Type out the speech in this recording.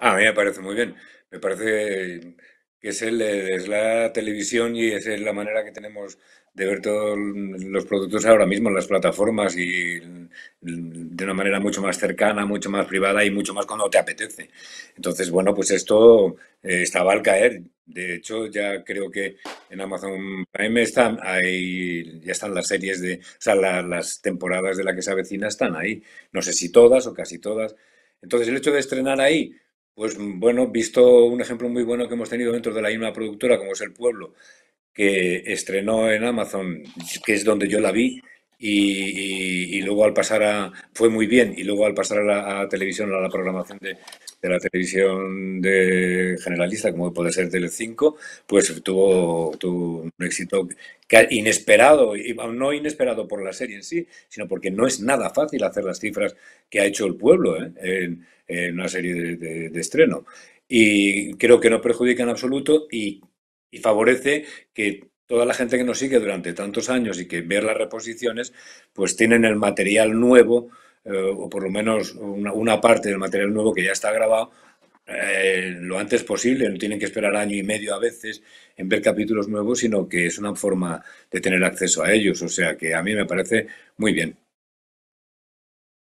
A mí me parece muy bien. Me parece que es, el, es la televisión y esa es la manera que tenemos de ver todos los productos ahora mismo en las plataformas y de una manera mucho más cercana, mucho más privada y mucho más cuando te apetece. Entonces, bueno, pues esto eh, estaba al caer. De hecho, ya creo que en Amazon Prime están ahí, ya están las series de, o sea, las temporadas de la que se avecina están ahí. No sé si todas o casi todas. Entonces, el hecho de estrenar ahí, pues bueno, visto un ejemplo muy bueno que hemos tenido dentro de la misma productora, como es El Pueblo, que estrenó en Amazon, que es donde yo la vi, y, luego al pasar a, fue muy bien, y luego al pasar a la televisión, a la programación de, de, la televisión de generalista, como puede ser Telecinco, pues tuvo, un éxito inesperado, y, no inesperado por la serie en sí, sino porque no es nada fácil hacer las cifras que ha hecho el pueblo ¿eh? en, una serie de, estreno. Y creo que no perjudica en absoluto y y favorece que toda la gente que nos sigue durante tantos años y que ve las reposiciones, pues tienen el material nuevo, eh, o por lo menos una, parte del material nuevo que ya está grabado, eh, lo antes posible, no tienen que esperar año y medio a veces en ver capítulos nuevos, sino que es una forma de tener acceso a ellos. O sea que a mí me parece muy bien.